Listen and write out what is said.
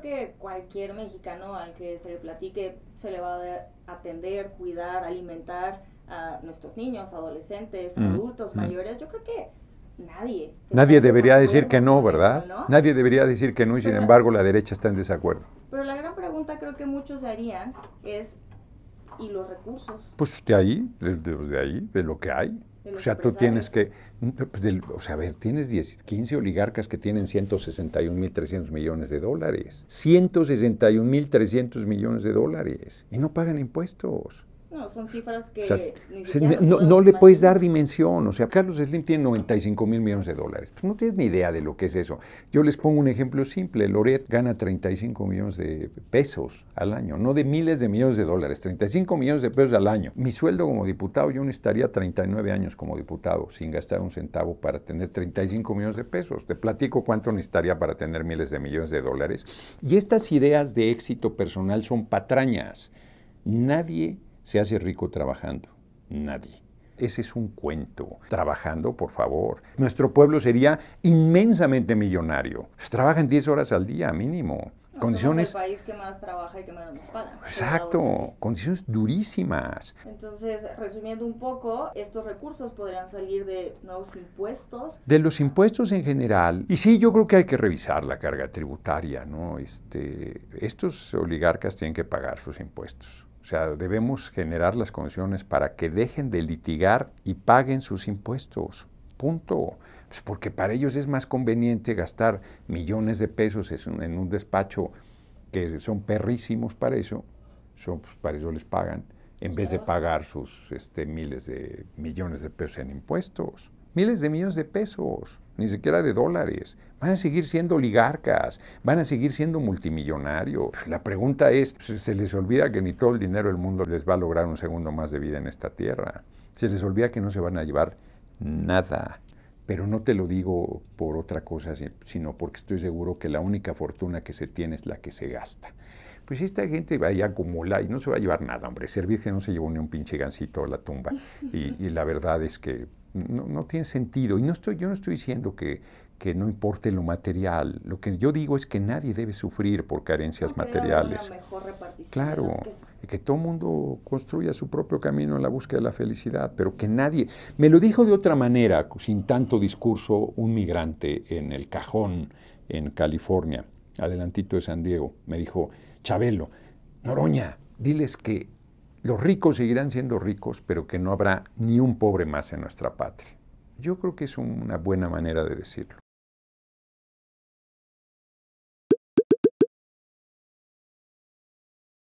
que cualquier mexicano al que se le platique se le va a atender, cuidar, alimentar a nuestros niños, adolescentes, mm. adultos, mm. mayores. Yo creo que nadie. Nadie debería decir que no, ¿verdad? Nadie debería decir que no y sin embargo la derecha está en desacuerdo. Pero la gran pregunta creo que muchos se harían es, ¿y los recursos? Pues de ahí, desde pues de ahí, de lo que hay. O sea, tú tienes que, pues, o sea, a ver, tienes 15 oligarcas que tienen 161.300 millones de dólares. 161.300 millones de dólares. Y no pagan impuestos. No, son cifras que... no, le puedes dar dimensión. O sea, Carlos Slim tiene 95 mil millones de dólares. Pues no tienes ni idea de lo que es eso. Yo les pongo un ejemplo simple. Loret gana 35 millones de pesos al año, no de miles de millones de dólares, 35 millones de pesos al año. Mi sueldo como diputado, yo necesitaría 39 años como diputado sin gastar un centavo para tener 35 millones de pesos. Te platico cuánto necesitaría para tener miles de millones de dólares. Y estas ideas de éxito personal son patrañas. Nadie se hace rico trabajando? Nadie. Ese es un cuento. Trabajando, por favor. Nuestro pueblo sería inmensamente millonario. Pues, trabajan 10 horas al día, mínimo. condiciones. el país que más trabaja y que menos nos paga. Exacto, condiciones durísimas. Entonces, resumiendo un poco, estos recursos podrían salir de nuevos impuestos. De los impuestos en general. Y sí, yo creo que hay que revisar la carga tributaria, ¿no? Este, estos oligarcas tienen que pagar sus impuestos. O sea, debemos generar las condiciones para que dejen de litigar y paguen sus impuestos. Punto. Pues porque para ellos es más conveniente gastar millones de pesos en un despacho que son perrísimos para eso, pues, para eso les pagan, en vez de pagar sus este, miles de millones de pesos en impuestos miles de millones de pesos, ni siquiera de dólares. Van a seguir siendo oligarcas, van a seguir siendo multimillonarios. Pues, la pregunta es, ¿se les olvida que ni todo el dinero del mundo les va a lograr un segundo más de vida en esta tierra? Se les olvida que no se van a llevar nada. Pero no te lo digo por otra cosa, sino porque estoy seguro que la única fortuna que se tiene es la que se gasta. Pues esta gente va a acumular y no se va a llevar nada, hombre. Servicio no se llevó ni un pinche gancito a la tumba. y la verdad es que no, tiene sentido. Y no estoy, yo no estoy diciendo que, no importe lo material. Lo que yo digo es que nadie debe sufrir por carencias materiales. claro, que, que todo mundo construya su propio camino en la búsqueda de la felicidad, pero que nadie... Me lo dijo de otra manera, sin tanto discurso, un migrante en el cajón en California, adelantito de San Diego. Me dijo, Chabelo, Noroña, diles que los ricos seguirán siendo ricos, pero que no habrá ni un pobre más en nuestra patria. Yo creo que es una buena manera de decirlo.